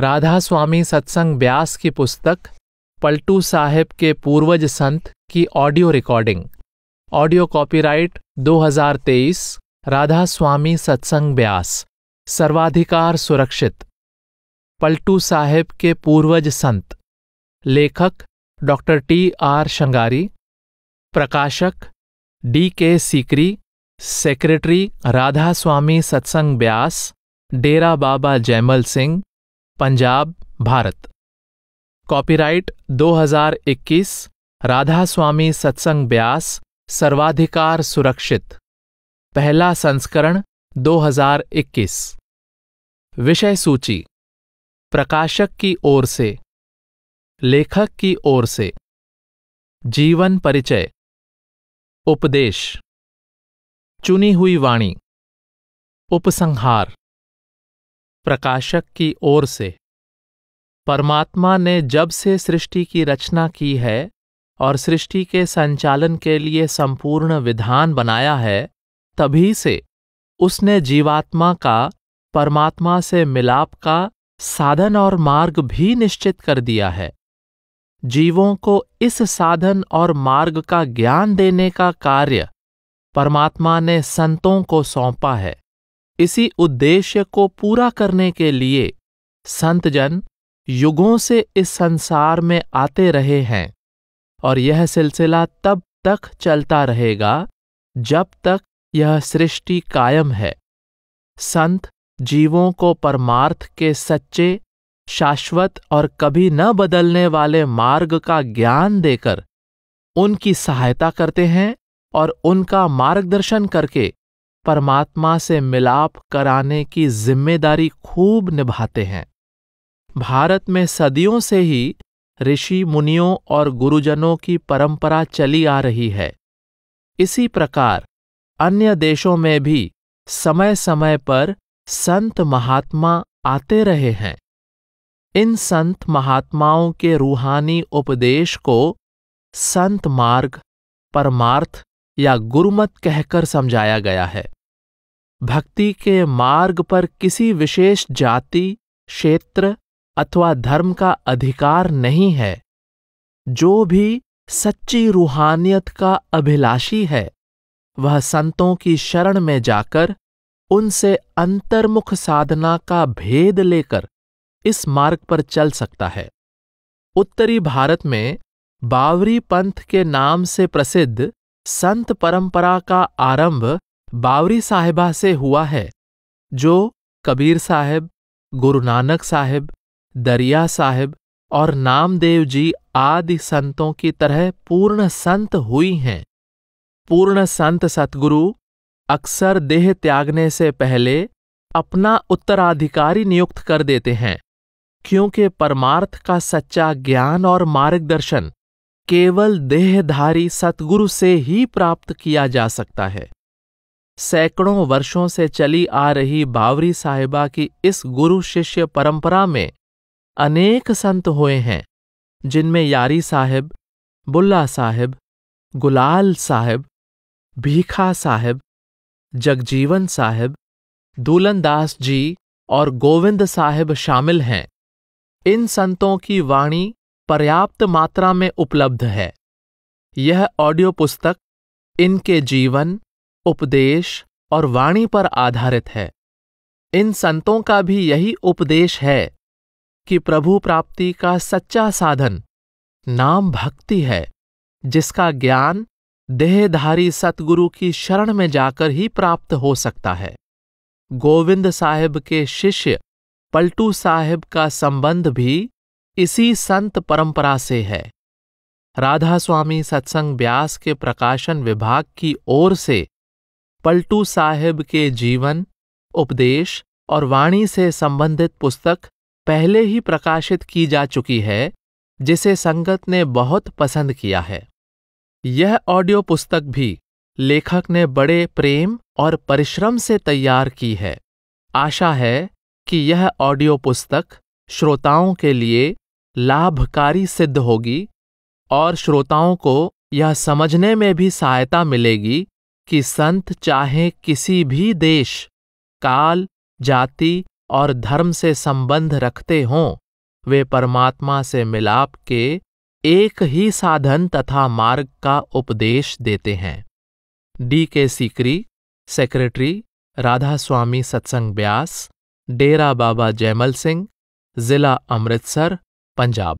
राधा स्वामी सत्संग ब्यास की पुस्तक पलटू साहेब के पूर्वज संत की audio recording audio copyright 2023 Radha Soami Satsang Beas सर्वाधिकार सुरक्षित पलटू साहेब के पूर्वज संत लेखक डॉ टी आर शंगारी प्रकाशक डी के सीकरी सेक्रेटरी राधा स्वामी सत्संग ब्यास डेरा बाबा जयमल सिंह पंजाब भारत कॉपीराइट 2021 राधा स्वामी सत्संग ब्यास सर्वाधिकार सुरक्षित पहला संस्करण 2021 विषय सूची प्रकाशक की ओर से लेखक की ओर से जीवन परिचय उपदेश चुनी हुई वाणी उपसंहार प्रकाशक की ओर से परमात्मा ने जब से सृष्टि की रचना की है और सृष्टि के संचालन के लिए संपूर्ण विधान बनाया है तभी से उसने जीवात्मा का परमात्मा से मिलाप का साधन और मार्ग भी निश्चित कर दिया है जीवों को इस साधन और मार्ग का ज्ञान देने का कार्य परमात्मा ने संतों को सौंपा है इसी उद्देश्य को पूरा करने के लिए संतजन युगों से इस संसार में आते रहे हैं और यह सिलसिला तब तक चलता रहेगा जब तक यह सृष्टि कायम है संत जीवों को परमार्थ के सच्चे शाश्वत और कभी न बदलने वाले मार्ग का ज्ञान देकर उनकी सहायता करते हैं और उनका मार्गदर्शन करके परमात्मा से मिलाप कराने की जिम्मेदारी खूब निभाते हैं भारत में सदियों से ही ऋषि मुनियों और गुरुजनों की परंपरा चली आ रही है इसी प्रकार अन्य देशों में भी समय समय पर संत महात्मा आते रहे हैं इन संत महात्माओं के रूहानी उपदेश को संत मार्ग परमार्थ या गुरुमत कहकर समझाया गया है भक्ति के मार्ग पर किसी विशेष जाति क्षेत्र अथवा धर्म का अधिकार नहीं है जो भी सच्ची रूहानियत का अभिलाषी है वह संतों की शरण में जाकर उनसे अंतर्मुख साधना का भेद लेकर इस मार्ग पर चल सकता है उत्तरी भारत में बावरी पंथ के नाम से प्रसिद्ध संत परंपरा का आरंभ बावरी साहिबा से हुआ है जो कबीर साहेब गुरु नानक साहेब दरिया साहेब और नामदेव जी आदि संतों की तरह पूर्ण संत हुई हैं पूर्ण संत सतगुरु अक्सर देह त्यागने से पहले अपना उत्तराधिकारी नियुक्त कर देते हैं क्योंकि परमार्थ का सच्चा ज्ञान और मार्गदर्शन केवल देहधारी सतगुरु से ही प्राप्त किया जा सकता है सैकड़ों वर्षों से चली आ रही बावरी साहिबा की इस गुरु शिष्य परंपरा में अनेक संत हुए हैं जिनमें यारी साहिब बुल्ला साहिब गुलाल साहिब भीखा साहिब जगजीवन साहिब दूलनदास जी और गोविंद साहिब शामिल हैं इन संतों की वाणी पर्याप्त मात्रा में उपलब्ध है यह ऑडियो पुस्तक इनके जीवन उपदेश और वाणी पर आधारित है इन संतों का भी यही उपदेश है कि प्रभु प्राप्ति का सच्चा साधन नाम भक्ति है जिसका ज्ञान देहधारी सतगुरु की शरण में जाकर ही प्राप्त हो सकता है गोविंद साहेब के शिष्य पलटू साहेब का संबंध भी इसी संत परंपरा से है राधा स्वामी सत्संग ब्यास के प्रकाशन विभाग की ओर से पलटू साहिब के जीवन उपदेश और वाणी से संबंधित पुस्तक पहले ही प्रकाशित की जा चुकी है जिसे संगत ने बहुत पसंद किया है यह ऑडियो पुस्तक भी लेखक ने बड़े प्रेम और परिश्रम से तैयार की है आशा है कि यह ऑडियो पुस्तक श्रोताओं के लिए लाभकारी सिद्ध होगी और श्रोताओं को यह समझने में भी सहायता मिलेगी कि संत चाहे किसी भी देश काल जाति और धर्म से संबंध रखते हों वे परमात्मा से मिलाप के एक ही साधन तथा मार्ग का उपदेश देते हैं डी के सीकरी सेक्रेटरी राधा स्वामी सत्संग ब्यास डेरा बाबा जयमल सिंह जिला अमृतसर Punjab.